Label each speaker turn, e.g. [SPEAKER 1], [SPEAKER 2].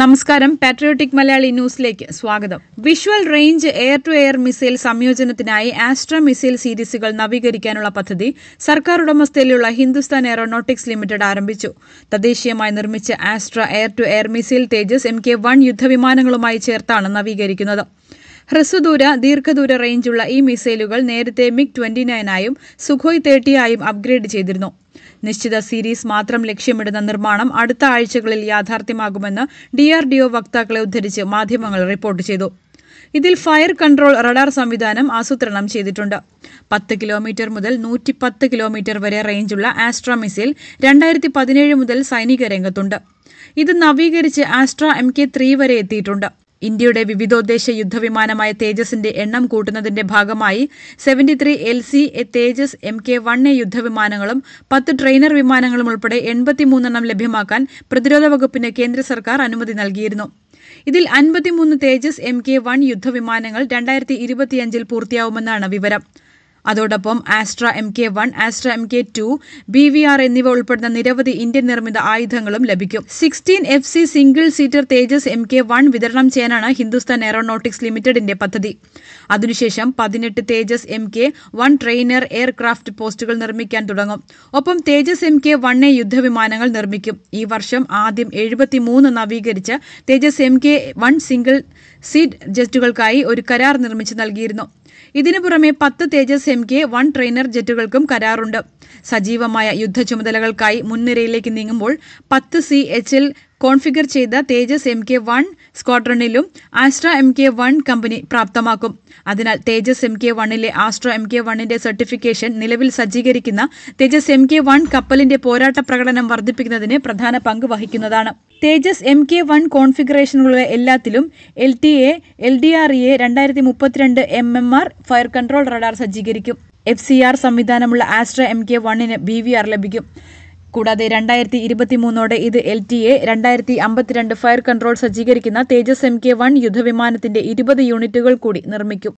[SPEAKER 1] നമസ്കാരം പാട്രിയോട്ടിക് മലയാളി ന്യൂസിലേക്ക് സ്വാഗതം visual range air to air missile സംയോജനത്തിനായി ആസ്ട്ര മിസൈൽ സീരീസുകൾ നവീകരിക്കാനുള്ള പദ്ധതി സർക്കാർ ഉടമസ്ഥയിലുള്ള ഹിന്ദുസ്ഥാൻ എയറോനോട്ടിക്സ് ലിമിറ്റഡ് ആരംഭിച്ചു തദ്ദേശീയമായി നിർമ്മിച്ച Astra air to air missile Tejas M K one യുദ്ധവിമാനങ്ങളുമായി ചേർത്താണ് നവീകരിക്കുന്നത് ഹ്രസ്വദൂര ദീർഘദൂര റേഞ്ചുള്ള ഈ മിസൈലുകൾ നേരത്തെ മിഗ് ട്വന്റി നയനായും സുഖോയ് തേർട്ടിയായും അപ്ഗ്രേഡ് ചെയ്തിരുന്നു നിശ്ചിത സീരീസ് മാത്രം ലക്ഷ്യമിടുന്ന നിർമ്മാണം അടുത്ത ആഴ്ചകളിൽ യാഥാർത്ഥ്യമാകുമെന്ന് ഡിആർഡിഒ വക്താക്കളെ ഉദ്ധരിച്ച് മാധ്യമങ്ങൾ റിപ്പോർട്ട് ചെയ്തു ഇതിൽ ഫയർ കൺട്രോൾ റഡാർ സംവിധാനം ആസൂത്രണം ചെയ്തിട്ടുണ്ട് പത്ത് കിലോമീറ്റർ മുതൽ നൂറ്റി പത്ത് കിലോമീറ്റർ വരെ റേഞ്ചുള്ള ആസ്ട്ര മിസൈൽ രണ്ടായിരത്തി പതിനേഴ് മുതൽ സൈനിക രംഗത്തുണ്ട് ഇത് നവീകരിച്ച് ആസ്ട്ര എം കെ ത്രീ വരെ എത്തിയിട്ടുണ്ട് ഇന്ത്യയുടെ വിവിധോദ്ദേശ യുദ്ധവിമാനമായ തേജസിന്റെ എണ്ണം കൂട്ടുന്നതിന്റെ ഭാഗമായി seventy three L C A Tejas M K one A യുദ്ധവിമാനങ്ങളും പത്ത് ട്രെയിനർ വിമാനങ്ങളും ഉൾപ്പെടെ എൺപത്തിമൂന്നെണ്ണം ലഭ്യമാക്കാൻ പ്രതിരോധ വകുപ്പിന് കേന്ദ്ര സർക്കാർ അനുമതി നൽകിയിരുന്നു ഇതിൽ അൻപത്തിമൂന്ന് തേജസ് എം കെ വൺ യുദ്ധവിമാനങ്ങൾ രണ്ടായിരത്തി ഇരുപത്തിയഞ്ചിൽ പൂർത്തിയാവുമെന്നാണ് വിവരം അതോടൊപ്പം Astra M K one Astra M K two B V R എന്നിവ ഉൾപ്പെടുന്ന നിരവധി ഇന്ത്യൻ നിർമ്മിത ആയുധങ്ങളും ലഭിക്കും sixteen F C single seater Tejas M K one വിതരണം ചെയ്യാനാണ് ഹിന്ദുസ്ഥാൻ എയറോനോട്ടിക്സ് ലിമിറ്റഡിന്റെ പദ്ധതി അതിനുശേഷം പതിനെട്ട് Tejas M K one trainer aircraft പോസ്റ്റുകൾ നിർമ്മിക്കാൻ തുടങ്ങും ഒപ്പം തേജസ് എം കെ വണ്ണെ യുദ്ധവിമാനങ്ങൾ നിർമ്മിക്കും ഈ വർഷം ആദ്യം എഴുപത്തിമൂന്ന് നവീകരിച്ച Tejas M K one single seat ജെറ്റുകൾക്കായി ഒരു കരാർ നിർമ്മിച്ചു നൽകിയിരുന്നു ഇതിനു പുറമെ പത്ത് Tejas M M K one trainer ജെറ്റുകൾക്കും കരാറുണ്ട് സജീവമായ യുദ്ധ ചുമതലകൾക്കായി മുൻനിരയിലേക്ക് നീങ്ങുമ്പോൾ പത്ത് സി എച്ച് എൽ കോൺഫിഗർ ചെയ്ത തേജസ് എം കെ വൺ സ്ക്വാഡ്രണിലും Astra M K one company പ്രാപ്തമാക്കും അതിനാൽ തേജസ് എം കെ വണ്ണിലെ ആസ്ട്ര എം കെ വണ്ണിന്റെ സർട്ടിഫിക്കേഷൻ നിലവിൽ സജ്ജീകരിക്കുന്ന തേജസ് എം കെ വൺ കപ്പലിന്റെ പോരാട്ട പ്രകടനം വർദ്ധിപ്പിക്കുന്നതിന് പ്രധാന പങ്ക് വഹിക്കുന്നതാണ് തേജസ് എം കെ വൺ കോൺഫിഗറേഷനുള്ള എല്ലാത്തിലും L T A L D R E A രണ്ടായിരത്തി മുപ്പത്തിരണ്ട് M M R fire control radar സജ്ജീകരിക്കും എഫ് സി ആർ സംവിധാനമുള്ള ആസ്ട്ര എം കെ വണ്ണിന് ബി വി ആർ ലഭിക്കും കൂടാതെ രണ്ടായിരത്തി മൂന്നോടെ ഇത് എൽ ടി എ രണ്ടായിരത്തി അമ്പത്തിരണ്ട് ഫയർ കൺട്രോൾ സജ്ജീകരിക്കുന്ന തേജസ് എം കെ വൺ യുദ്ധവിമാനത്തിന്റെ ഇരുപത് യൂണിറ്റുകൾ കൂടി നിർമ്മിക്കും